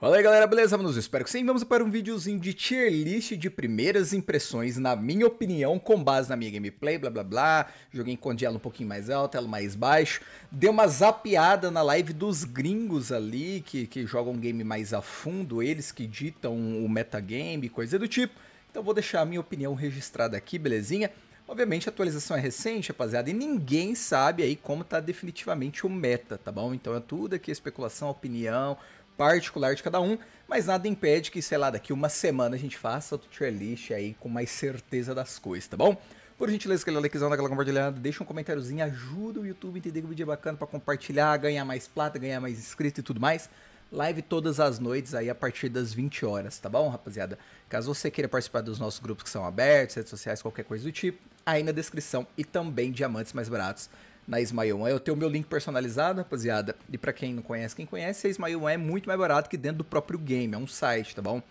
Fala aí galera, beleza? Manos, espero que sim. Vamos para um videozinho de tier list de primeiras impressões, na minha opinião, com base na minha gameplay, blá blá blá. Joguei com ela um pouquinho mais alto, ela mais baixo. Dei uma zapeada na live dos gringos ali, que, que jogam game mais a fundo, eles que ditam o metagame, coisa do tipo. Então vou deixar a minha opinião registrada aqui, belezinha? Obviamente a atualização é recente, rapaziada, e ninguém sabe aí como tá definitivamente o meta, tá bom? Então é tudo aqui especulação, opinião, particular de cada um, mas nada impede que, sei lá, daqui uma semana a gente faça outro tier list aí com mais certeza das coisas, tá bom? Por gentileza, aquele likezão, daquela compartilhada, deixa um comentáriozinho, ajuda o YouTube a entender que o vídeo é bacana para compartilhar, ganhar mais plata, ganhar mais inscrito e tudo mais. Live todas as noites aí a partir das 20 horas, tá bom, rapaziada? Caso você queira participar dos nossos grupos que são abertos, redes sociais, qualquer coisa do tipo, aí na descrição e também diamantes mais baratos na Ismail One. Eu tenho o meu link personalizado, rapaziada. E para quem não conhece, quem conhece, a Ismail One é muito mais barato que dentro do próprio game. É um site, tá bom?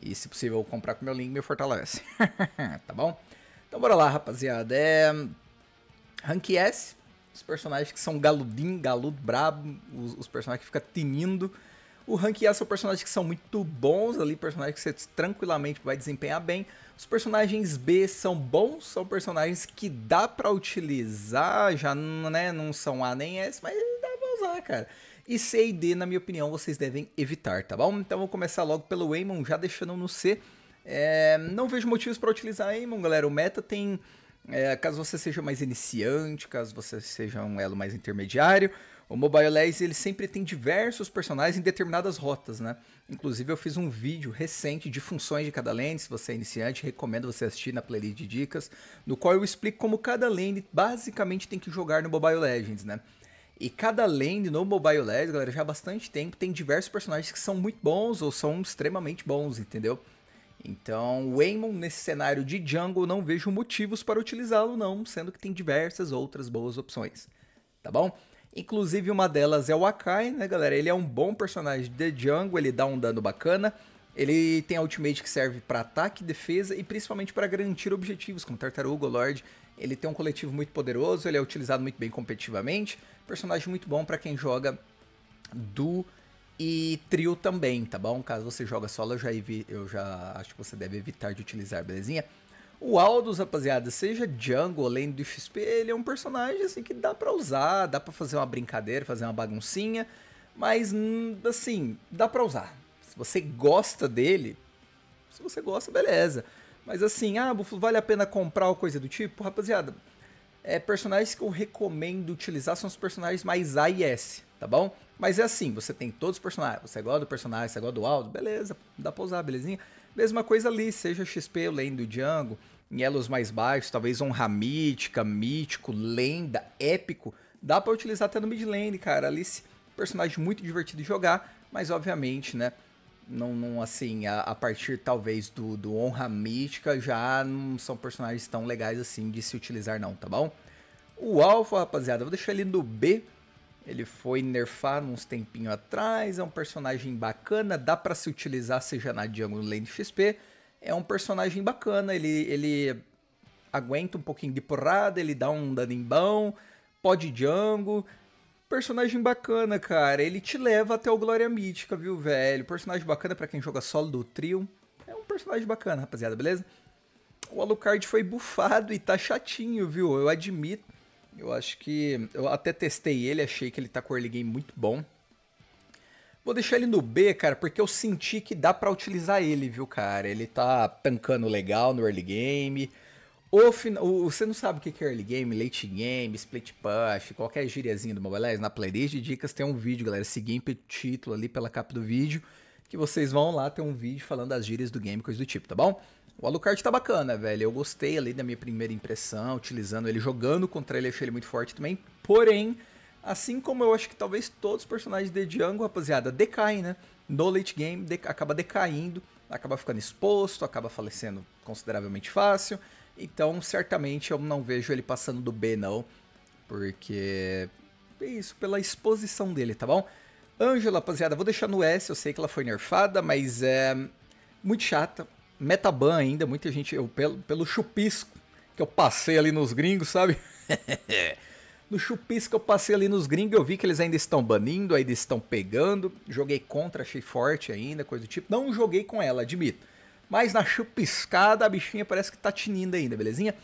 E se possível, comprar com meu link me fortalece. tá bom? Então bora lá, rapaziada. É... Rank S, os personagens que são galudim, galudo brabo, os, os personagens que ficam tinindo. O rank A são personagens que são muito bons ali, personagens que você tranquilamente vai desempenhar bem. Os personagens B são bons, são personagens que dá para utilizar, já né, não são A nem S, mas dá pra usar, cara. E C e D, na minha opinião, vocês devem evitar, tá bom? Então vou começar logo pelo Waymon, já deixando no C. É, não vejo motivos para utilizar Aemon, galera. O meta tem. É, caso você seja mais iniciante, caso você seja um elo mais intermediário, o Mobile Legends ele sempre tem diversos personagens em determinadas rotas, né? Inclusive eu fiz um vídeo recente de funções de cada lane, se você é iniciante, recomendo você assistir na playlist de dicas, no qual eu explico como cada lane basicamente tem que jogar no Mobile Legends, né? E cada lane no Mobile Legends, galera, já há bastante tempo tem diversos personagens que são muito bons ou são extremamente bons, entendeu? Então, o Eamon nesse cenário de jungle não vejo motivos para utilizá-lo não, sendo que tem diversas outras boas opções, tá bom? Inclusive, uma delas é o Akai, né, galera? Ele é um bom personagem de jungle, ele dá um dano bacana. Ele tem a ultimate que serve para ataque, defesa e principalmente para garantir objetivos, como Tartaruga, Lord. Ele tem um coletivo muito poderoso, ele é utilizado muito bem competitivamente. Personagem muito bom para quem joga do e trio também, tá bom? Caso você joga solo, eu já, eu já acho que você deve evitar de utilizar, belezinha? O Aldous, rapaziada, seja Django, além do XP, ele é um personagem assim que dá para usar, dá para fazer uma brincadeira, fazer uma baguncinha, mas hum, assim, dá para usar. Se você gosta dele, se você gosta, beleza. Mas assim, ah, vale a pena comprar ou coisa do tipo? Rapaziada, é, personagens que eu recomendo utilizar são os personagens mais A e S, tá bom? Mas é assim, você tem todos os personagens, você gosta do personagem, você gosta do Aldo, beleza, dá pra usar, belezinha? Mesma coisa ali, seja XP, além do Django, em elos mais baixos, talvez honra mítica, mítico, lenda, épico, dá para utilizar até no mid lane, cara. Alice, personagem muito divertido de jogar, mas obviamente, né? Não, não assim, a, a partir talvez do, do honra mítica, já não são personagens tão legais assim de se utilizar, não, tá bom? O Alpha, rapaziada, vou deixar ele no B. Ele foi nerfado uns tempinho atrás, é um personagem bacana, dá para se utilizar seja na jungle lane XP, é um personagem bacana, ele, ele aguenta um pouquinho de porrada, ele dá um dano bom, pode jungle. Personagem bacana, cara. Ele te leva até o Glória Mítica, viu, velho? Personagem bacana para quem joga solo do trio. É um personagem bacana, rapaziada, beleza? O Alucard foi bufado e tá chatinho, viu? Eu admito. Eu acho que. Eu até testei ele, achei que ele tá com o early game muito bom. Vou deixar ele no B, cara, porque eu senti que dá para utilizar ele, viu, cara? Ele tá tancando legal no early game. O, final, o você não sabe o que é early game, late game, split push, qualquer gíriazinha do Mobile Legends. Na playlist de dicas tem um vídeo, galera. o título ali pela capa do vídeo. Que vocês vão lá ter um vídeo falando das gírias do game, coisa do tipo, tá bom? O Alucard tá bacana, velho. Eu gostei ali da minha primeira impressão, utilizando ele, jogando contra ele, achei ele muito forte também. Porém, Assim como eu acho que talvez todos os personagens de Django, rapaziada, decaem, né? No late game acaba decaindo, acaba ficando exposto, acaba falecendo consideravelmente fácil. Então, certamente eu não vejo ele passando do B, não. Porque é isso, pela exposição dele, tá bom? Ângela, rapaziada, vou deixar no S, eu sei que ela foi nerfada, mas é muito chata. Metaban ainda, muita gente, eu pelo, pelo chupisco que eu passei ali nos gringos, sabe? No chupisca eu passei ali nos gringos, eu vi que eles ainda estão banindo, ainda estão pegando. Joguei contra, achei forte ainda, coisa do tipo. Não joguei com ela, admito. Mas na chupiscada a bichinha parece que tá tinindo ainda, belezinha?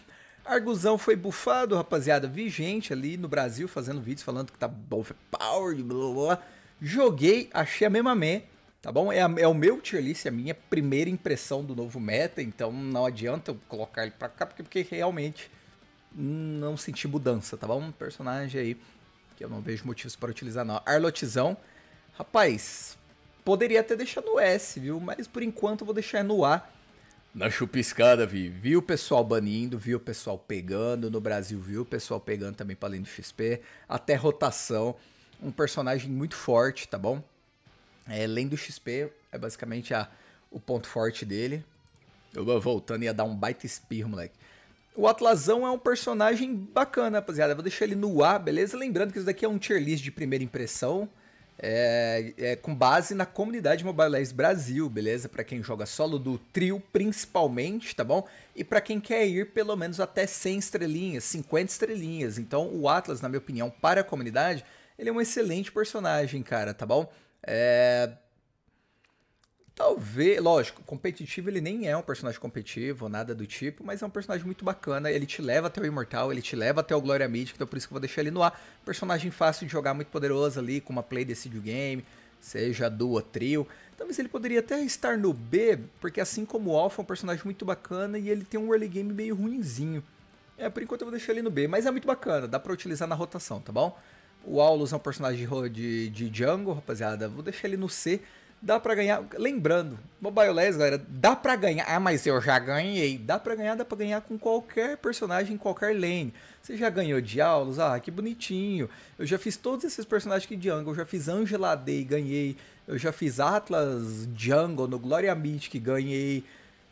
Arguzão foi bufado, rapaziada. Vi gente ali no Brasil fazendo vídeos falando que tá power blá blá blá. Joguei, achei a mesma meh, tá bom? É, a, é, o meu tier list, é a minha primeira impressão do novo meta, então não adianta eu colocar ele pra cá, porque, porque realmente não senti mudança, tá bom? Um personagem aí que eu não vejo motivos para utilizar não. Arlotizão. Rapaz, poderia até deixar no S, viu? Mas por enquanto eu vou deixar no A. Na chupiscada, vi. Viu o pessoal banindo, viu o pessoal pegando. No Brasil, viu o pessoal pegando também para além do XP. Até rotação. Um personagem muito forte, tá bom? É, além do XP, é basicamente a, o ponto forte dele. Eu voltando ia dar um baita espirro, moleque. O Atlasão é um personagem bacana, rapaziada. vou deixar ele no ar, beleza? Lembrando que isso daqui é um tier list de primeira impressão. É, é, com base na comunidade Mobile Legends Brasil, beleza? Para quem joga solo do trio, principalmente, tá bom? E para quem quer ir pelo menos até 100 estrelinhas, 50 estrelinhas. Então, o Atlas, na minha opinião, para a comunidade, ele é um excelente personagem, cara, tá bom? É, Talvez, lógico, competitivo ele nem é um personagem competitivo, nada do tipo, mas é um personagem muito bacana, ele te leva até o Imortal, ele te leva até o Glória Mídia, então por isso que eu vou deixar ele no ar. Personagem fácil de jogar, muito poderoso ali, com uma play desse game, seja duo, trio. Talvez ele poderia até estar no B, porque assim como o Alpha é um personagem muito bacana e ele tem um early game meio ruinzinho. É, por enquanto eu vou deixar ele no B, mas é muito bacana, dá para utilizar na rotação, tá bom? O Aulus é um personagem de, de, de Django, rapaziada, vou deixar ele no C, Dá pra ganhar. Lembrando, Mobile Legends, galera, dá pra ganhar. Ah, mas eu já ganhei. Dá pra ganhar, dá pra ganhar com qualquer personagem, qualquer lane. Você já ganhou de aulas? Ah, que bonitinho. Eu já fiz todos esses personagens aqui de jungle. Eu já fiz Angela Day, ganhei. Eu já fiz Atlas Jungle no Gloria Mythic, ganhei.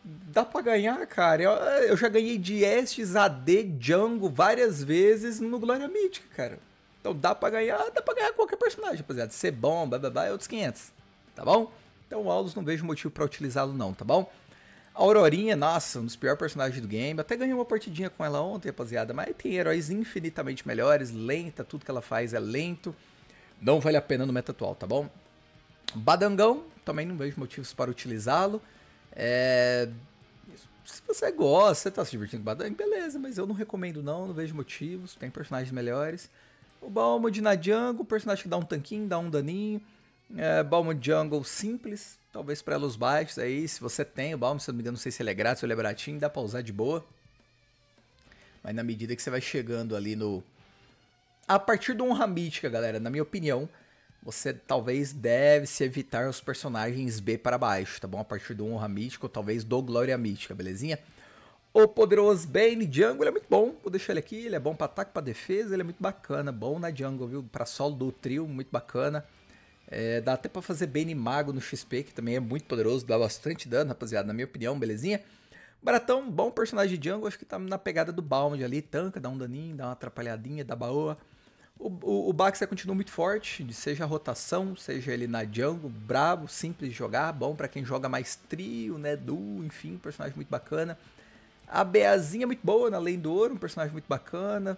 Dá pra ganhar, cara. Eu, eu já ganhei de Estes AD Jungle várias vezes no Glória Mythic, cara. Então dá pra ganhar, dá pra ganhar qualquer personagem, rapaziada. Ser bom, blá blá blá, é outros 500 tá bom? Então o não vejo motivo para utilizá-lo não, tá bom? A Aurorinha, nossa, um dos piores personagens do game. Até ganhei uma partidinha com ela ontem, rapaziada. Mas tem heróis infinitamente melhores, lenta, tudo que ela faz é lento. Não vale a pena no meta atual, tá bom? Badangão, também não vejo motivos para utilizá-lo. É... Se você gosta, você tá se divertindo com Badang, beleza, mas eu não recomendo não, não vejo motivos, tem personagens melhores. O Balmo de na jungle, personagem que dá um tanquinho, dá um daninho. É, Balm Jungle simples, talvez para los baixos aí. Se você tem o Balm, se eu não me engano, não sei se ele é grátis ou ele é baratinho, dá pra usar de boa. Mas na medida que você vai chegando ali no. A partir do honra mítica, galera, na minha opinião, você talvez deve se evitar os personagens B para baixo, tá bom? A partir do honra mítica ou talvez do glória mítica, belezinha? O poderoso Bane Jungle é muito bom. Vou deixar ele aqui. Ele é bom para ataque, para defesa. Ele é muito bacana. Bom na jungle, viu? Para solo do trio, muito bacana. É, dá até para fazer Bane Mago no XP, que também é muito poderoso, dá bastante dano, rapaziada, na minha opinião, belezinha? Baratão, bom personagem de jungle, acho que tá na pegada do Bound ali, tanca, dá um daninho, dá uma atrapalhadinha, dá baoa. O, o, o Baxter continua muito forte, seja a rotação, seja ele na jungle, brabo, simples de jogar, bom para quem joga mais trio, né, duo, enfim, personagem muito bacana. A BAzinha é muito boa na lane do Ouro, um personagem muito bacana.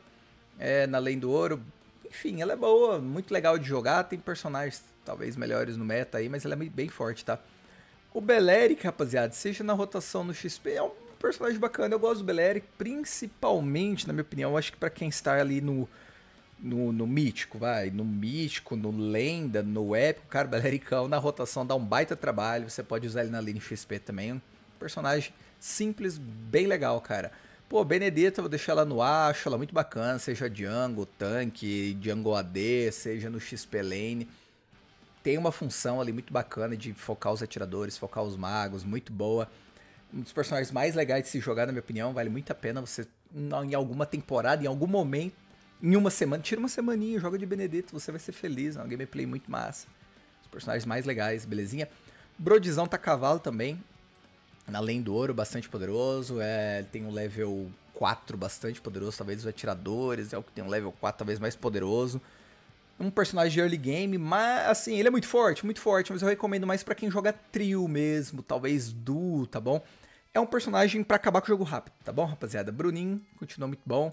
É, na lane do Ouro, enfim, ela é boa, muito legal de jogar, tem personagens talvez melhores no meta aí, mas ela é bem forte, tá? O Beleric, rapaziada, seja na rotação no XP, é um personagem bacana. Eu gosto do Beleric, principalmente, na minha opinião, acho que para quem está ali no, no, no, mítico, vai, no mítico, no lenda, no épico, cara, Belericão na rotação dá um baita trabalho. Você pode usar ele na linha XP também. Um personagem simples, bem legal, cara. Pô, Benedetta, vou deixar ela no ar, acho ela muito bacana, seja Django, tanque, Django AD, seja no XP Lane. Tem uma função ali muito bacana de focar os atiradores, focar os magos, muito boa. Um dos personagens mais legais de se jogar, na minha opinião, vale muito a pena você, em alguma temporada, em algum momento, em uma semana, tira uma semaninha, joga de Benedita, você vai ser feliz, é uma gameplay muito massa. Os personagens mais legais, belezinha? Brodizão tá cavalo também, além do ouro, bastante poderoso. É, tem um level 4 bastante poderoso, talvez os atiradores, é o que tem um level 4 talvez mais poderoso. Um personagem early game, mas assim, ele é muito forte, muito forte, mas eu recomendo mais para quem joga trio mesmo, talvez duo, tá bom? É um personagem para acabar com o jogo rápido, tá bom, rapaziada? Bruninho, continua muito bom.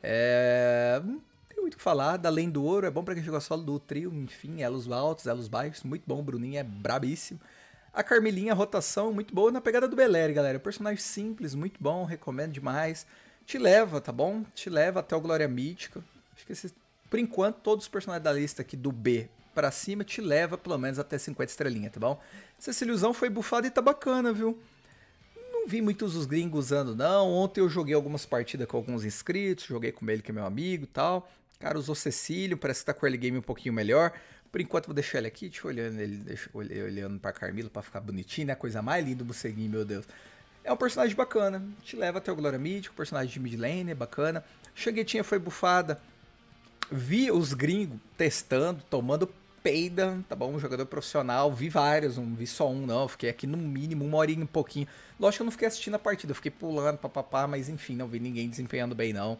É... tem muito o que falar, da Além do Ouro, é bom para quem joga solo do trio, enfim, elos altos, elos baixos, muito bom, Bruninho é brabíssimo. A Carmelinha, rotação muito boa na pegada do Beleri, galera. Personagem simples, muito bom, recomendo demais. Te leva, tá bom? Te leva até o Glória Mítica. Acho que por enquanto, todos os personagens da lista aqui do B para cima te leva pelo menos até 50 estrelinhas, tá bom? Essa ilusão foi bufado e tá bacana, viu? Não vi muitos os gringos usando, não. Ontem eu joguei algumas partidas com alguns inscritos, joguei com ele que é meu amigo e tal. Cara, usou Cecílio, parece que tá com o early game um pouquinho melhor. Por enquanto vou deixar ele aqui, te olhando ele, deixa olhando pra Carmila pra ficar bonitinho, né? Coisa mais linda do Buceguinho, meu Deus. É um personagem bacana, te leva até o Glória Mítico, personagem de mid é bacana. Xanguetinha foi bufada, vi os gringos testando, tomando peida, tá bom? Um jogador profissional, vi vários, não vi só um não, fiquei aqui no mínimo uma horinha, um pouquinho. Lógico que eu não fiquei assistindo a partida, eu fiquei pulando, papapá, mas enfim, não vi ninguém desempenhando bem não.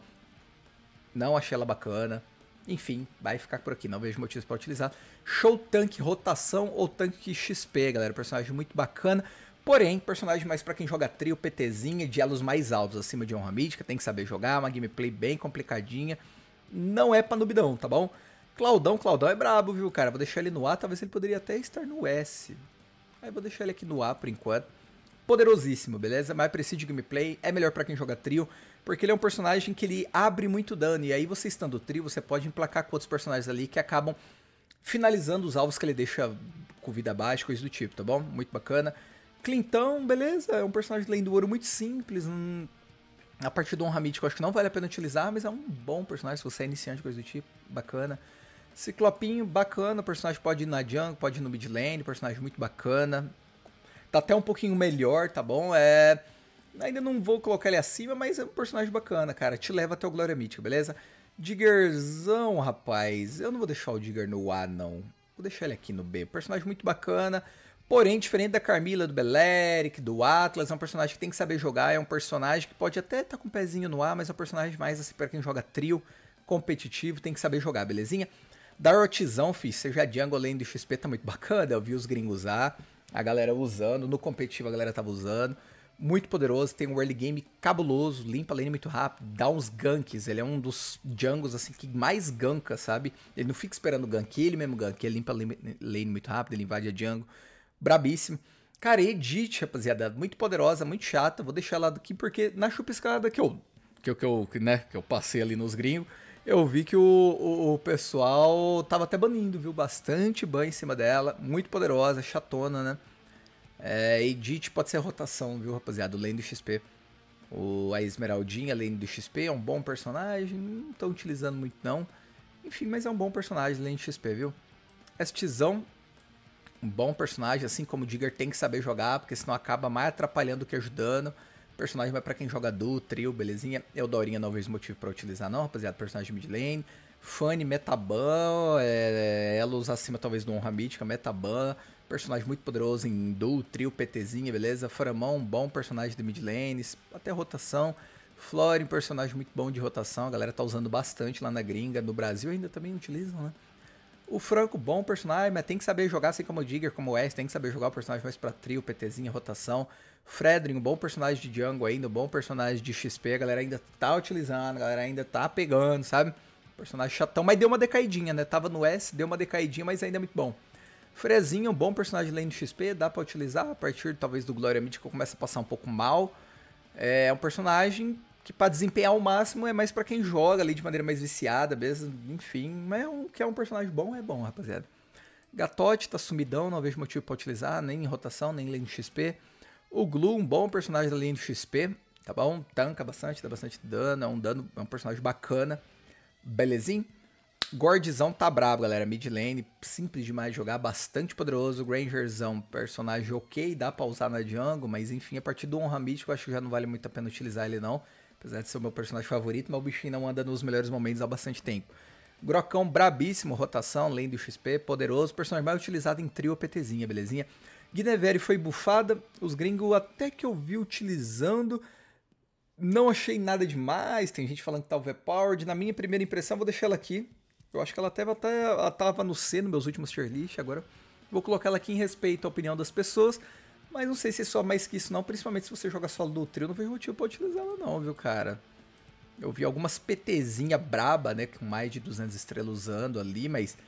Não achei ela bacana. Enfim, vai ficar por aqui, não vejo motivos para utilizar. Show tanque Rotação ou Tanque XP, galera, personagem muito bacana. Porém, personagem mais para quem joga trio, PTzinha, de elos mais altos, acima de honra mítica, tem que saber jogar, uma gameplay bem complicadinha. Não é pra nubidão, tá bom? Claudão, Claudão é brabo, viu, cara? Vou deixar ele no A, talvez ele poderia até estar no S. Aí vou deixar ele aqui no A por enquanto. Poderosíssimo, beleza? Mas precisa de gameplay, é melhor para quem joga trio porque ele é um personagem que ele abre muito dano, e aí você estando trio, você pode emplacar com outros personagens ali que acabam finalizando os alvos que ele deixa com vida baixa, coisa do tipo, tá bom? Muito bacana. Clintão, beleza, é um personagem de Lenda do Ouro muito simples, hum, a partir do que eu acho que não vale a pena utilizar, mas é um bom personagem se você é iniciante, coisa do tipo, bacana. Ciclopinho, bacana, o personagem pode ir na jungle, pode ir no mid lane, personagem muito bacana. Tá até um pouquinho melhor, tá bom? É ainda não vou colocar ele acima, mas é um personagem bacana, cara. Te leva até o Glória Mítica, beleza? Diggerzão, rapaz. Eu não vou deixar o Digger no A, não. Vou deixar ele aqui no B. Personagem muito bacana. Porém, diferente da Carmila, do Beleric, do Atlas, é um personagem que tem que saber jogar. É um personagem que pode até estar tá com o um pezinho no A, mas é um personagem mais assim para quem joga trio, competitivo, tem que saber jogar, belezinha? Darotzão, fi, seja jungle além do XP, tá muito bacana. Eu vi os gringos usar, a galera usando, no competitivo a galera tava usando muito poderoso, tem um early game cabuloso, limpa a lane muito rápido, dá uns ganks, ele é um dos jungles assim que mais ganka, sabe? Ele não fica esperando gank, ele mesmo gank, ele limpa a lane muito rápido, ele invade a jungle, brabíssimo. Cara, Edith, rapaziada, muito poderosa, muito chata, vou deixar ela aqui porque na chupiscada que eu, que eu, que eu, né, que eu passei ali nos gringos, eu vi que o, o, o, pessoal tava até banindo, viu? Bastante ban em cima dela, muito poderosa, chatona, né? É, pode ser rotação, viu, rapaziada? Lane do XP. O, a Esmeraldinha, lane do XP, é um bom personagem. Não tô utilizando muito, não. Enfim, mas é um bom personagem, lane do XP, viu? Estizão, um bom personagem. Assim como o Digger, tem que saber jogar, porque senão acaba mais atrapalhando que ajudando. personagem vai para quem joga duo, trio, belezinha. Eu, Dorinha, não vejo motivo para utilizar, não, rapaziada. Personagem mid lane. Fanny, Metaban, é, Elos acima talvez do Honra Mítica, Metaban, Personagem muito poderoso em duo, trio, PTzinha, beleza? Foramão, bom personagem de mid lanes, até rotação. Florin, personagem muito bom de rotação, a galera tá usando bastante lá na gringa, no Brasil ainda também utilizam, né? O Franco, bom personagem, mas tem que saber jogar assim como o Digger, como o West, tem que saber jogar o personagem mais pra trio, PTzinha, rotação. Fredrin, um bom personagem de jungle ainda, um bom personagem de XP, a galera ainda tá utilizando, a galera ainda tá pegando, sabe? Personagem chatão, mas deu uma decaidinha, né? Tava no S, deu uma decaidinha, mas ainda é muito bom. Frezinho, um bom personagem lane XP, dá para utilizar a partir talvez do Glória Mítica começa a passar um pouco mal. É um personagem que para desempenhar o máximo é mais para quem joga ali de maneira mais viciada, mesmo, enfim, mas é um, que é um personagem bom, é bom, rapaziada. Gatote tá sumidão, não vejo motivo para utilizar, nem em rotação, nem em lane XP. O Glu, um bom personagem da lane XP, tá bom? Tanca bastante, dá bastante dano, é um dano, é um personagem bacana. Belezinho? Gordizão tá brabo, galera. Mid lane, simples demais de jogar, bastante poderoso. Grangerzão, personagem ok, dá pra usar na jungle, mas enfim, a partir do honra mítico, eu acho que já não vale muito a pena utilizar ele não. Apesar de ser o meu personagem favorito, mas o bichinho não anda nos melhores momentos há bastante tempo. Grocão brabíssimo, rotação, além do XP, poderoso, personagem mais utilizado em trio PTzinha, belezinha? Guinevere foi bufada, os gringos até que eu vi utilizando, não achei nada demais, tem gente falando que tá overpowered, na minha primeira impressão, vou deixar ela aqui, eu acho que ela até ela tava no C, nos meus últimos tier list, agora vou colocar ela aqui em respeito à opinião das pessoas, mas não sei se é só mais que isso não, principalmente se você joga solo do trio, não vejo motivo pra utilizar ela não, viu, cara? Eu vi algumas PTzinha braba, né, com mais de 200 estrelas usando ali, mas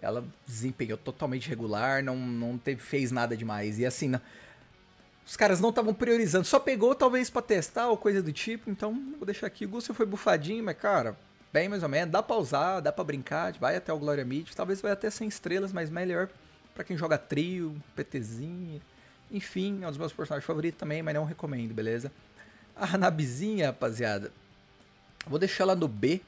ela desempenhou totalmente regular, não, não teve, fez nada demais. E assim, os caras não estavam priorizando, só pegou talvez para testar ou coisa do tipo, então vou deixar aqui. O Gusta foi bufadinho, mas cara, bem mais ou menos, dá pra usar, dá pra brincar, vai até o Glória Mid, talvez vai até 100 estrelas, mas melhor para quem joga trio, PTzinho, enfim, é um dos meus personagens favoritos também, mas não recomendo, beleza? A Hanabizinha, rapaziada, vou deixar ela no B,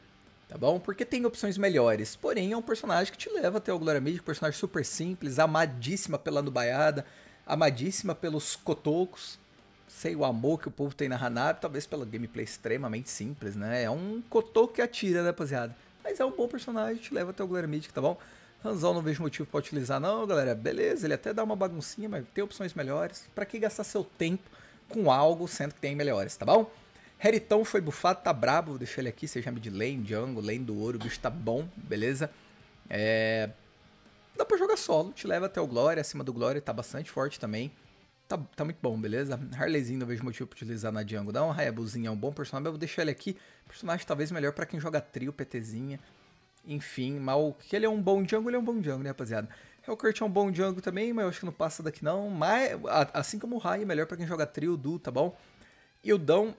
tá bom? Porque tem opções melhores, porém é um personagem que te leva até o Glória Mid, um personagem super simples, amadíssima pela nubaiada, amadíssima pelos cotocos, sei, o amor que o povo tem na Hanabi, talvez pela gameplay extremamente simples, né? É um cotô que atira, né, rapaziada? Mas é um bom personagem, te leva até o Glare Mythic, tá bom? Hanzão não vejo motivo para utilizar não, galera. Beleza, ele até dá uma baguncinha, mas tem opções melhores. Para que gastar seu tempo com algo, sendo que tem melhores, tá bom? Heritão foi bufado, tá brabo, vou deixar ele aqui, seja mid lane, jungle, lane do ouro, o bicho tá bom, beleza? É... Dá pra jogar solo, te leva até o Glória, acima do Glória tá bastante forte também. Tá, tá muito bom, beleza? Harleyzinho não vejo motivo pra utilizar na Django não. Hayabuzinho é um bom personagem, eu vou deixar ele aqui. Personagem talvez melhor para quem joga trio, PTzinha. Enfim, mal que ele é um bom Django, ele é um bom Django, né, rapaziada? Hellcurt é um bom Django também, mas eu acho que não passa daqui não. Mas, assim como o Rai, é melhor para quem joga trio, Du, tá bom? Ildão...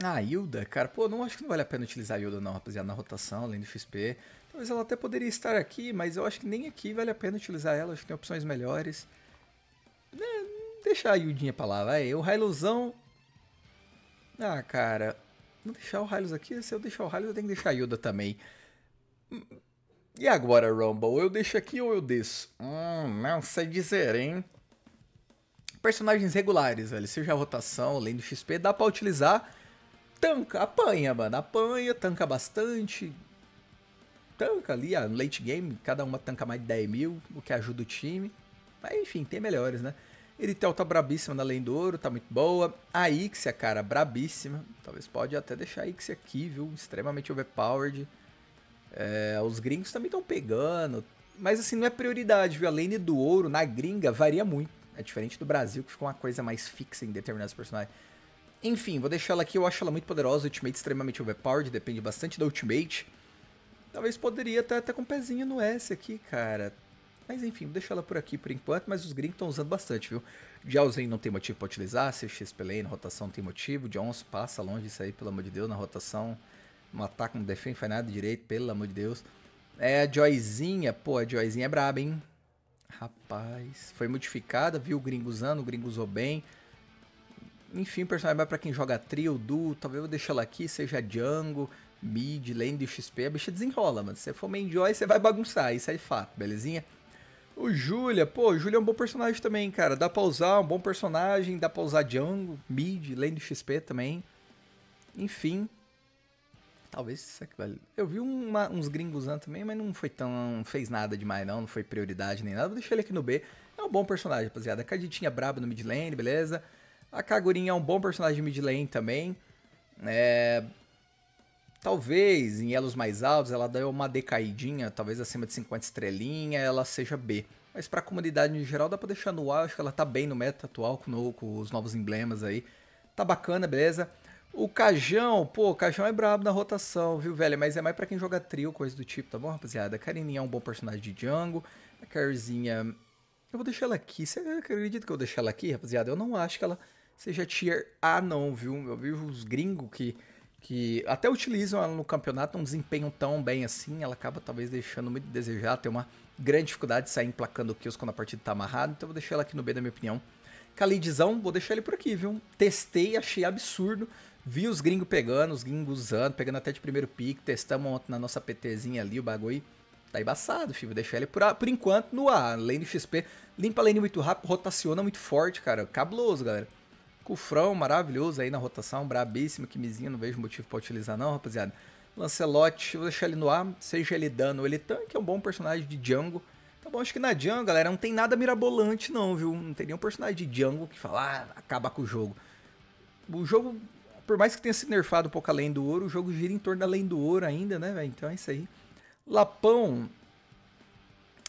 Ah, Hilda, cara, pô, não acho que não vale a pena utilizar a Hilda não, rapaziada, na rotação, além do XP. Talvez ela até poderia estar aqui, mas eu acho que nem aqui vale a pena utilizar ela, acho que tem opções melhores. Né, deixa a Yudinha pra lá, vai. O Railuzão. Ah, cara. Não deixar o Railuz aqui? Se eu deixar o Railuz, eu tenho que deixar a Yuda também. E agora, Rumble? Eu deixo aqui ou eu desço? Hum, não sei é dizer, hein? Personagens regulares, velho. Seja a rotação, além do XP, dá pra utilizar. Tanca, apanha, mano. Apanha, tanca bastante. Tanca ali, ah, no late game, cada uma tanca mais de 10 mil, o que ajuda o time. Mas enfim, tem melhores, né? Eritel tá brabíssima na ouro tá muito boa. A Ixia, cara, brabíssima. Talvez pode até deixar a Ixia aqui, viu? Extremamente overpowered. É, os gringos também estão pegando. Mas assim, não é prioridade, viu? A lane do ouro na gringa varia muito. É diferente do Brasil, que fica uma coisa mais fixa em determinados personagens. Enfim, vou deixar ela aqui. Eu acho ela muito poderosa. Ultimate extremamente overpowered. Depende bastante da ultimate. Talvez poderia até, até com um pezinho no S aqui, cara. Mas enfim, deixa ela por aqui por enquanto, mas os gringos estão usando bastante, viu? Jalzen não tem motivo para utilizar, CXP lane, rotação tem motivo, Jones passa longe disso aí, pelo amor de Deus, na rotação, não ataca, não defende, faz nada direito, pelo amor de Deus. É, a Joyzinha, pô, a Joyzinha é braba, hein? Rapaz, foi modificada, viu o gringo usando, o gringo usou bem. Enfim, personagem para quem joga trio, duo, talvez eu deixe ela aqui, seja Django, mid, lane de XP, a bicha desenrola, mano. Se você for main Joy, você vai bagunçar, isso é fato, belezinha? O Júlia, pô, o Júlia é um bom personagem também, cara. Dá pra usar, um bom personagem, dá pra usar Django, Mid, Lane XP também. Enfim. Talvez isso aqui vale. Eu vi uma, uns gringos também, mas não foi tão. Não fez nada demais, não. Não foi prioridade nem nada. Vou deixar ele aqui no B. É um bom personagem, rapaziada. A Caditinha braba no mid lane, beleza? A Kagurinha é um bom personagem de mid lane também. É, Talvez em elos mais altos ela dê uma decaidinha, talvez acima de 50 estrelinha ela seja B. Mas para a comunidade em geral dá para deixar no ar, acho que ela tá bem no meta atual com, no, com os novos emblemas aí. Tá bacana, beleza? O Cajão, pô, o Cajão é brabo na rotação, viu, velho? Mas é mais para quem joga trio, coisa do tipo, tá bom, rapaziada? A Karininha é um bom personagem de Django, a Carzinha... Eu vou deixar ela aqui, você acredita que eu vou deixar ela aqui, rapaziada? Eu não acho que ela seja tier A não, viu? Eu vejo os gringos que que até utilizam ela no campeonato, não desempenham tão bem assim, ela acaba talvez deixando muito desejar, tem uma grande dificuldade de sair emplacando o kills quando a partida tá amarrada, então eu vou deixar ela aqui no B na minha opinião. Khalidzão, vou deixar ele por aqui, viu? Testei, achei absurdo, vi os gringos pegando, os gringos usando, pegando até de primeiro pique, testamos ontem na nossa PTzinha ali o bagulho, tá embaçado, filho, vou deixar ele por, por enquanto no A, lane XP, limpa a lane muito rápido, rotaciona muito forte, cara, cabuloso, galera. Cufrão, maravilhoso aí na rotação, brabíssimo, quimizinho, não vejo motivo para utilizar não, rapaziada. Lancelote, vou deixar ele no ar, seja ele dano ou ele tanque, é um bom personagem de Django. Tá bom, acho que na Django, galera, não tem nada mirabolante não, viu? Não tem nenhum personagem de Django que fala, ah, acaba com o jogo. O jogo, por mais que tenha se nerfado um pouco além do ouro, o jogo gira em torno da além do ouro ainda, né, velho? Então é isso aí. Lapão,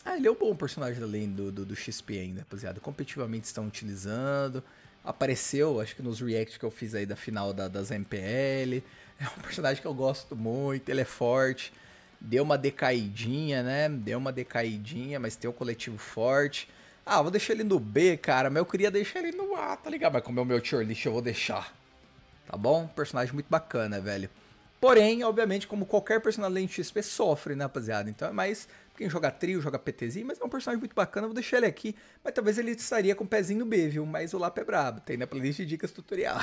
ah, ele é um bom personagem além do, do, do, XP ainda, rapaziada. Competitivamente estão utilizando apareceu, acho que nos reacts que eu fiz aí da final da, das MPL. É um personagem que eu gosto muito, ele é forte. Deu uma decaidinha, né? Deu uma decaidinha, mas tem um coletivo forte. Ah, vou deixar ele no B, cara, mas eu queria deixar ele no A, tá ligado? Mas como é o meu tier list, eu vou deixar. Tá bom? Personagem muito bacana, velho. Porém, obviamente, como qualquer personagem de XP sofre, né, rapaziada? Então é mais quem joga trio, joga PTzinho, mas é um personagem muito bacana, vou deixar ele aqui, mas talvez ele estaria com o pezinho no B, viu? Mas o Lapa é brabo, tem na né, playlist de dicas tutorial.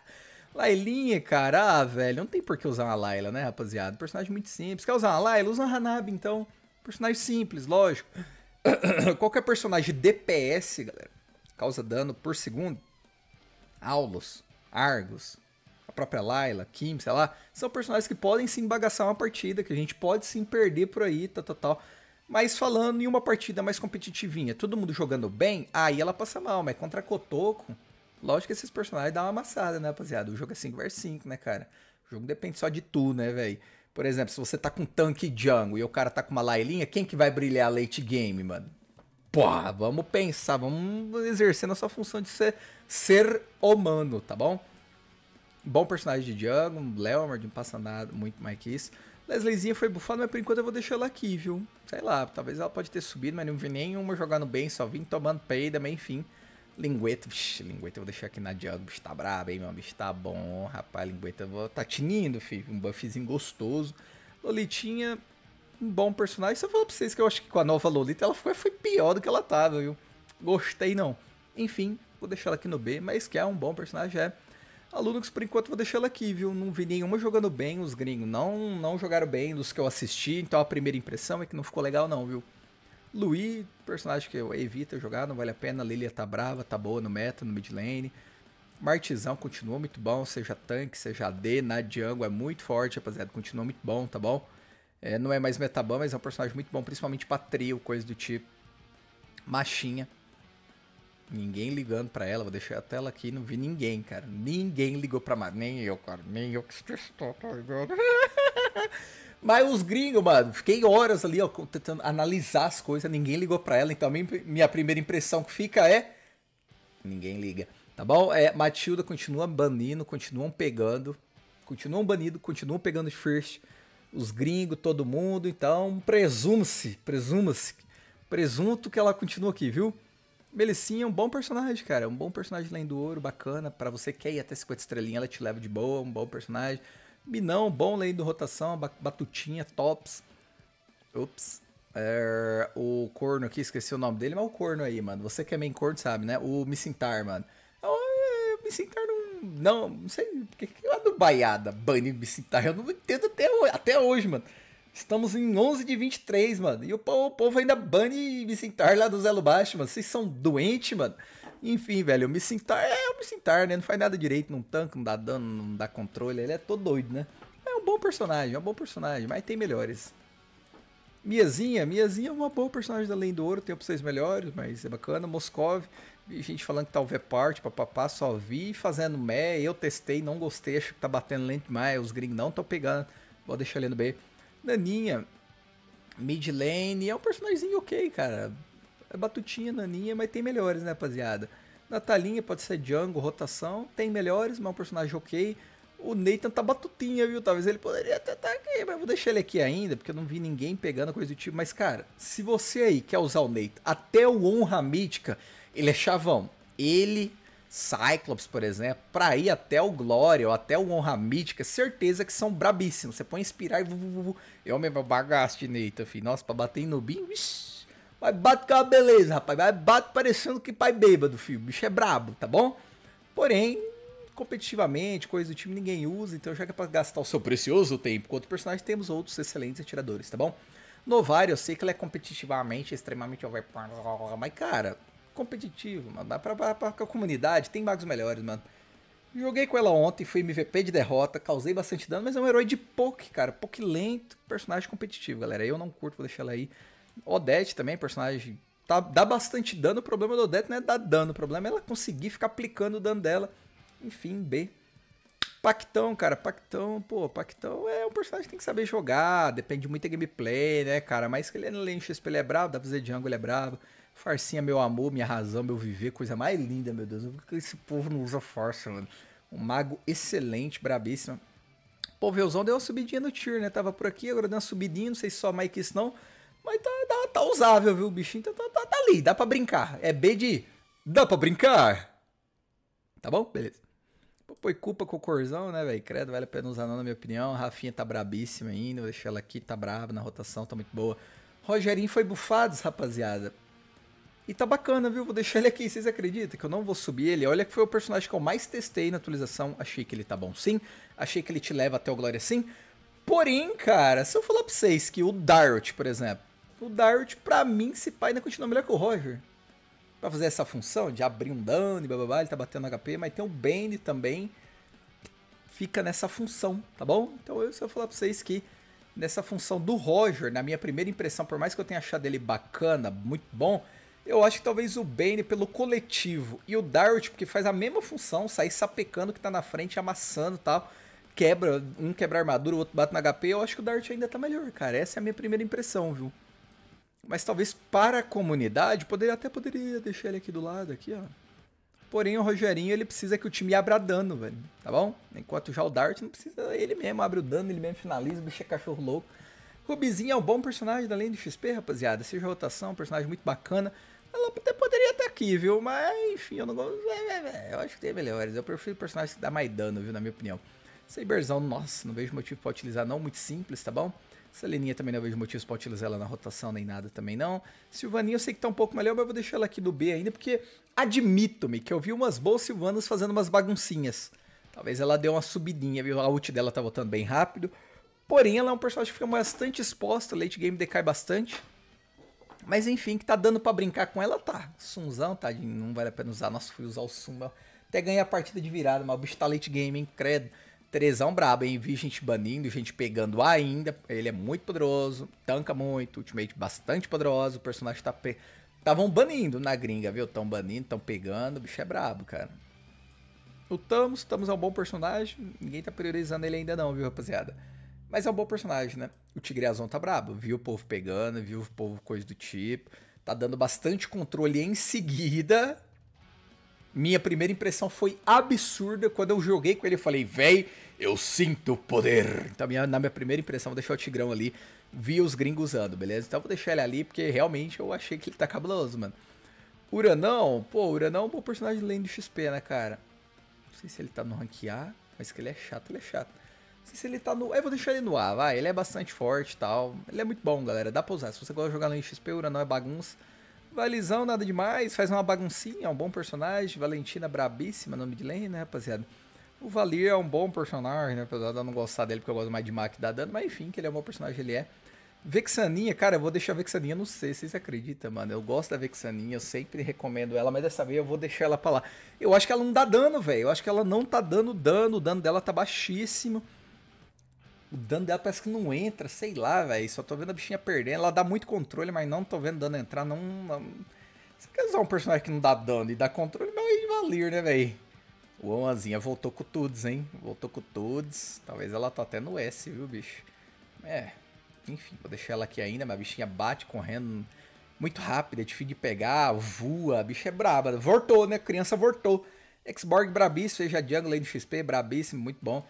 Lailinha, cara, ah, velho, não tem por que usar uma Laila, né, rapaziada? Personagem muito simples. Quer usar uma Laila? Usa uma Hanabi, então. Personagem simples, lógico. Qualquer personagem DPS, galera, causa dano por segundo. Aulos, Argos, própria Layla, Kim, sei lá, são personagens que podem se embagaçar uma partida, que a gente pode sim perder por aí, tal, tal, tal. Mas falando em uma partida mais competitivinha, todo mundo jogando bem, aí ela passa mal, mas contra Kotoko, lógico que esses personagens dão uma amassada, né, rapaziada? O jogo é 5 versus 5, né, cara? O jogo depende só de tu, né, velho? Por exemplo, se você tá com tanque jungle e o cara tá com uma Lailinha, quem que vai brilhar late game, mano? Porra, vamos pensar, vamos exercer sua função de ser, ser humano, tá bom? Bom personagem de Django, Leomard, não passa nada, muito mais que isso. Lesliezinha foi bufada, mas por enquanto eu vou deixar ela aqui, viu? Sei lá, talvez ela pode ter subido, mas não vi nenhuma jogando bem, só vim tomando peida, mas enfim. Lingueta, vixi, lingueta eu vou deixar aqui na Django, bicho, tá brabo, hein, meu bicho, tá bom, rapaz, lingueta vou... tá tinindo, filho, um buffzinho gostoso. Lolitinha, um bom personagem, só falo pra vocês que eu acho que com a nova Lolita ela foi, foi pior do que ela tava, viu? Gostei não. Enfim, vou deixar ela aqui no B, mas que é um bom personagem, é... A Linux, por enquanto, vou deixar ela aqui, viu? Não vi nenhuma jogando bem os gringos. Não, não jogaram bem dos que eu assisti, então a primeira impressão é que não ficou legal não, viu? Louis, personagem que eu evito jogar, não vale a pena. Lilia tá brava, tá boa no meta, no mid lane. Martizão continua muito bom, seja tanque, seja AD, na jungle é muito forte, rapaziada. Continua muito bom, tá bom? É, não é mais metaban, mas é um personagem muito bom, principalmente pra trio, coisa do tipo. Machinha. Ninguém ligando para ela, vou deixar a tela aqui, não vi ninguém, cara. Ninguém ligou pra Mari, nem eu, cara. Nem eu que estou, tá ligado? Mas os gringos, mano, fiquei horas ali, ó, tentando analisar as coisas, ninguém ligou para ela, então minha primeira impressão que fica é. Ninguém liga. Tá bom? É, Matilda continua banindo, continuam pegando. Continuam banido, continuam pegando de first. Os gringos, todo mundo. Então, presuma se presuma se Presunto que ela continua aqui, viu? Melicinha é um bom personagem, cara. É um bom personagem lá em do ouro, bacana. para você que quer ir até 50 estrelinhas, ela te leva de boa, é um bom personagem. Minão, bom lendo do rotação, batutinha, tops. Ups. É, o corno aqui, esqueci o nome dele, mas é o corno aí, mano. Você que é main corno sabe, né? O Missintar, mano. É o Missintar não. Não, não sei. O que é lá do Baiada? Bane Missintar. Eu não entendo até, até hoje, mano. Estamos em 11 de 23, mano. E o povo, o povo ainda bane sentar lá do Zelo Baixo, mano. Vocês são doentes, mano. Enfim, velho, o sentar é o sentar, né? Não faz nada direito, não tanca, não dá dano, não dá controle. Ele é todo doido, né? É um bom personagem, é um bom personagem, mas tem melhores. Miazinha, Miazinha é uma boa personagem da Lei do Ouro, tem opções melhores, mas é bacana. Moscov, vi gente falando que tá o V-Part, papapá, só vi fazendo mé, eu testei, não gostei, acho que tá batendo lento demais, os gringos não estão pegando. Vou deixar ele no B. Naninha, mid lane, é um personagem ok, cara. É batutinha, Naninha, mas tem melhores, né, rapaziada? Natalinha pode ser jungle, rotação, tem melhores, mas é um personagem ok. O Nathan tá batutinha, viu? Talvez ele poderia até estar tá aqui, mas vou deixar ele aqui ainda, porque eu não vi ninguém pegando coisa do tipo. Mas, cara, se você aí quer usar o Nathan, até o Honra Mítica, ele é chavão. Ele Cyclops, por exemplo, pra ir até o Glória ou até o Honra Mítica, certeza que são brabíssimos. Você põe inspirar e. Vu, vu, vu. Eu mesmo bagaste, Neita, filho. Nossa, pra bater em nubinho, Vai bate com a beleza, rapaz. Vai bate parecendo que pai bêbado, filho. O bicho é brabo, tá bom? Porém, competitivamente, coisa do time, ninguém usa. Então, já que é pra gastar o seu precioso tempo com outro personagem, temos outros excelentes atiradores, tá bom? Novário, eu sei que ele é competitivamente extremamente mas cara, competitivo, mano. Mas pra, pra, pra, comunidade, tem magos melhores, mano. Joguei com ela ontem, fui MVP de derrota, causei bastante dano, mas é um herói de poke, cara. Poke lento, personagem competitivo, galera. Eu não curto, vou deixar ela aí. Odete também, personagem. Tá, dá bastante dano. O problema do Odete não é dar dano, o problema é ela conseguir ficar aplicando o dano dela. Enfim, B. Pactão, cara, Pactão, pô, Pactão é um personagem que tem que saber jogar, depende muito da gameplay, né, cara? Mas que ele é no lane XP, ele é bravo, dá pra fazer jungle, ele é bravo. Farcinha, meu amor, minha razão, meu viver, coisa mais linda, meu Deus. Por que esse povo não usa farsa, mano? Um mago excelente, brabíssimo. Pô, Veuzão deu uma subidinha no tier, né? Tava por aqui, agora deu uma subidinha, não sei se só Mike isso não. Mas tá, tá, tá usável, viu? O bichinho tá, tá, tá, tá ali, dá pra brincar. É B de dá pra brincar. Tá bom? Beleza. Pô, põe culpa com o Corzão, né, velho? Credo, vale a pena usar não, na minha opinião. A Rafinha tá brabíssima ainda, vou deixar ela aqui, tá brava na rotação, tá muito boa. Rogerinho foi bufados, rapaziada. E tá bacana, viu? Vou deixar ele aqui. Vocês acreditam que eu não vou subir ele? Olha que foi o personagem que eu mais testei na atualização. Achei que ele tá bom sim. Achei que ele te leva até o Glória sim. Porém, cara, se eu falar pra vocês que o Dart, por exemplo. O Dart, pra mim, se pai ainda continua melhor que o Roger. Pra fazer essa função de abrir um dano e blá. ele tá batendo HP. Mas tem o Bane também. Fica nessa função, tá bom? Então eu só vou falar pra vocês que nessa função do Roger, na minha primeira impressão, por mais que eu tenha achado ele bacana, muito bom eu acho que talvez o Bane pelo coletivo e o Dart, porque faz a mesma função, sair sapecando que tá na frente, amassando e tal. Quebra, um quebra armadura, o outro bate na HP. Eu acho que o Dart ainda tá melhor, cara. Essa é a minha primeira impressão, viu? Mas talvez para a comunidade, poderia até poderia deixar ele aqui do lado, aqui, ó. Porém, o Rogerinho, ele precisa que o time abra dano, velho. Tá bom? Enquanto já o Dart não precisa, ele mesmo abre o dano, ele mesmo finaliza, o bicho é cachorro louco. Rubizinho é um bom personagem da Lenda de XP, rapaziada. Seja rotação, um personagem muito bacana. Ela até poderia estar aqui, viu? Mas, enfim, eu não gosto. É, é, é, eu acho que tem melhores. Eu prefiro personagens que dá mais dano, viu? Na minha opinião. Saberzão, nossa, não vejo motivo pra utilizar, não. Muito simples, tá bom? Seleninha também não vejo motivos pra utilizar ela na rotação nem nada também não. Silvaninha eu sei que tá um pouco melhor, mas eu vou deixar ela aqui do B ainda, porque admito-me que eu vi umas boas Silvanas fazendo umas baguncinhas. Talvez ela deu uma subidinha, viu? A ult dela tá voltando bem rápido. Porém, ela é um personagem que fica bastante exposta, late game decai bastante. Mas enfim, que tá dando para brincar com ela, tá. Sunzão, tadinho, não vale a pena usar. Nossa, fui usar o sun Até ganhei a partida de virada, mas o bicho tá late game, hein? Credo. Terezão brabo, hein? Vi gente banindo, gente pegando ainda. Ele é muito poderoso, tanca muito, ultimate bastante poderoso. O personagem tá. Pe... Tavam banindo na gringa, viu? Tão banindo, tão pegando. O bicho é brabo, cara. Lutamos, estamos é um bom personagem. Ninguém tá priorizando ele ainda, não, viu, rapaziada? Mas é um bom personagem, né? O Tigreazão tá brabo, viu o povo pegando, viu o povo coisa do tipo. Tá dando bastante controle em seguida. Minha primeira impressão foi absurda. Quando eu joguei com ele, eu falei, véi, eu sinto o poder. Então, minha, na minha primeira impressão, vou deixar o Tigrão ali. Vi os gringos usando, beleza? Então, vou deixar ele ali, porque realmente eu achei que ele tá cabuloso, mano. Uranão, pô, Uranão é um bom personagem lendo do XP, né, cara? Não sei se ele tá no ranquear, mas que ele é chato, ele é chato. Não sei se ele tá no. Eu vou deixar ele no ar, vai. Ele é bastante forte e tal. Ele é muito bom, galera. Dá pra usar. Se você gosta de jogar no XP, não é bagunça. Valizão, nada demais. Faz uma baguncinha, é um bom personagem. Valentina, brabíssima, nome de lane, né, rapaziada? O Valir é um bom personagem, né? Apesar de eu não gostar dele, porque eu gosto mais de Mac dá dano. Mas enfim, que ele é um bom personagem, ele é. Vexaninha, cara, eu vou deixar a Vexaninha no C, vocês acreditam, mano? Eu gosto da Vexaninha, eu sempre recomendo ela, mas dessa vez eu vou deixar ela pra lá. Eu acho que ela não dá dano, velho. Eu acho que ela não tá dando dano, o dano dela tá baixíssimo. O dano dela parece que não entra, sei lá, velho. Só tô vendo a bichinha perdendo. Ela dá muito controle, mas não tô vendo dano entrar. Não, não... Você quer usar um personagem que não dá dano e dá controle, não é valer, né, velho? O Anzinha voltou com todos, hein? Voltou com todos. Talvez ela tá até no S, viu, bicho? É, enfim, vou deixar ela aqui ainda. Mas a bichinha bate correndo muito rápida, é difícil de pegar, voa. A bicha é braba. Voltou, né? Criança voltou. Xborg brabíssimo, seja Jungle aí do XP, brabíssimo, muito bom.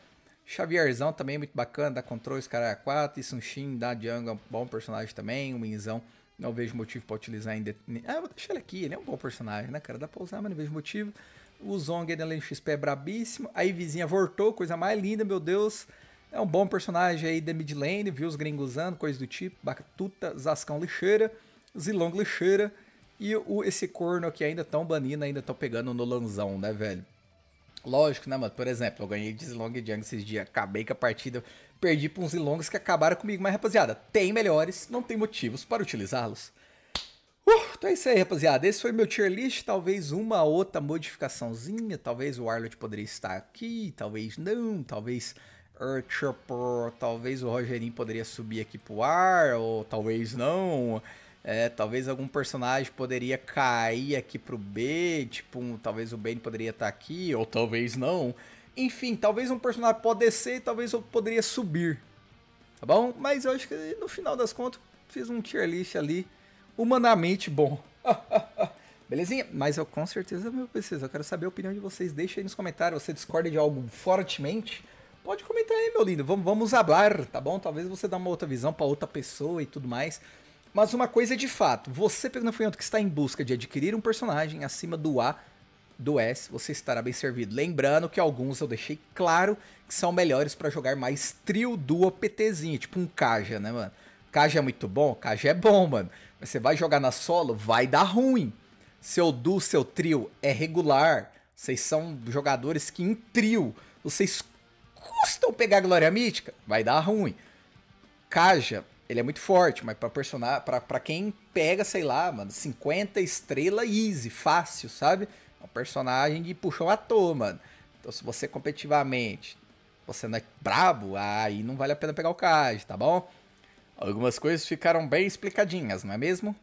Xavierzão também é muito bacana, dá controles, cara 4. É e Sunshin da Django é um bom personagem também. O Minzão, não vejo motivo pra utilizar ainda. Ah, vou deixar ele aqui, ele é um bom personagem, né, cara? Dá pra usar, mas não vejo motivo. O Zong da XP é brabíssimo. Aí vizinha voltou, coisa mais linda, meu Deus. É um bom personagem aí da mid lane, viu os gringos usando, coisa do tipo. Bacatuta, Zascão lixeira, Zilong lixeira. E o, esse corno aqui ainda tão banindo, ainda tão pegando no lanzão, né, velho? Lógico, né, mano? Por exemplo, eu ganhei de Zilong Jung esses dias, acabei com a partida, perdi para uns Zilongs que acabaram comigo. Mas, rapaziada, tem melhores, não tem motivos para utilizá-los. Uh, então é isso aí, rapaziada. Esse foi meu tier list. Talvez uma outra modificaçãozinha. Talvez o Arlott poderia estar aqui, talvez não, talvez Urchopper, talvez o Rogerinho poderia subir aqui pro ar, ou talvez não. É, talvez algum personagem poderia cair aqui pro B, tipo, um, talvez o Bane poderia estar tá aqui, ou talvez não. Enfim, talvez um personagem pode descer, talvez eu poderia subir, tá bom? Mas eu acho que no final das contas fiz um tier list ali humanamente bom. Belezinha? Mas eu com certeza meu preciso. Eu quero saber a opinião de vocês. Deixa aí nos comentários. Você discorda de algo fortemente? Pode comentar aí, meu lindo. Vamos, vamos hablar, tá bom? Talvez você dê uma outra visão para outra pessoa e tudo mais. Mas uma coisa é de fato, você, Pernambucano, que está em busca de adquirir um personagem acima do A do S, você estará bem servido. Lembrando que alguns eu deixei claro que são melhores para jogar mais trio, duo, PTzinho, tipo um Kaja, né, mano? Kaja é muito bom? Kaja é bom, mano. Mas você vai jogar na solo, vai dar ruim. Seu duo, seu trio é regular. Vocês são jogadores que em trio, vocês custam pegar a glória mítica, vai dar ruim. Kaja ele é muito forte, mas pra personar, pra, pra quem pega, sei lá, mano, 50 estrela easy, fácil, sabe? É um personagem de puxão à toa, mano. Então se você competitivamente, você não é brabo, aí não vale a pena pegar o card, tá bom? Algumas coisas ficaram bem explicadinhas, não é mesmo?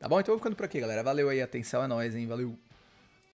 Tá bom? Então eu vou ficando por aqui, galera. Valeu aí, atenção, é nóis, hein? Valeu!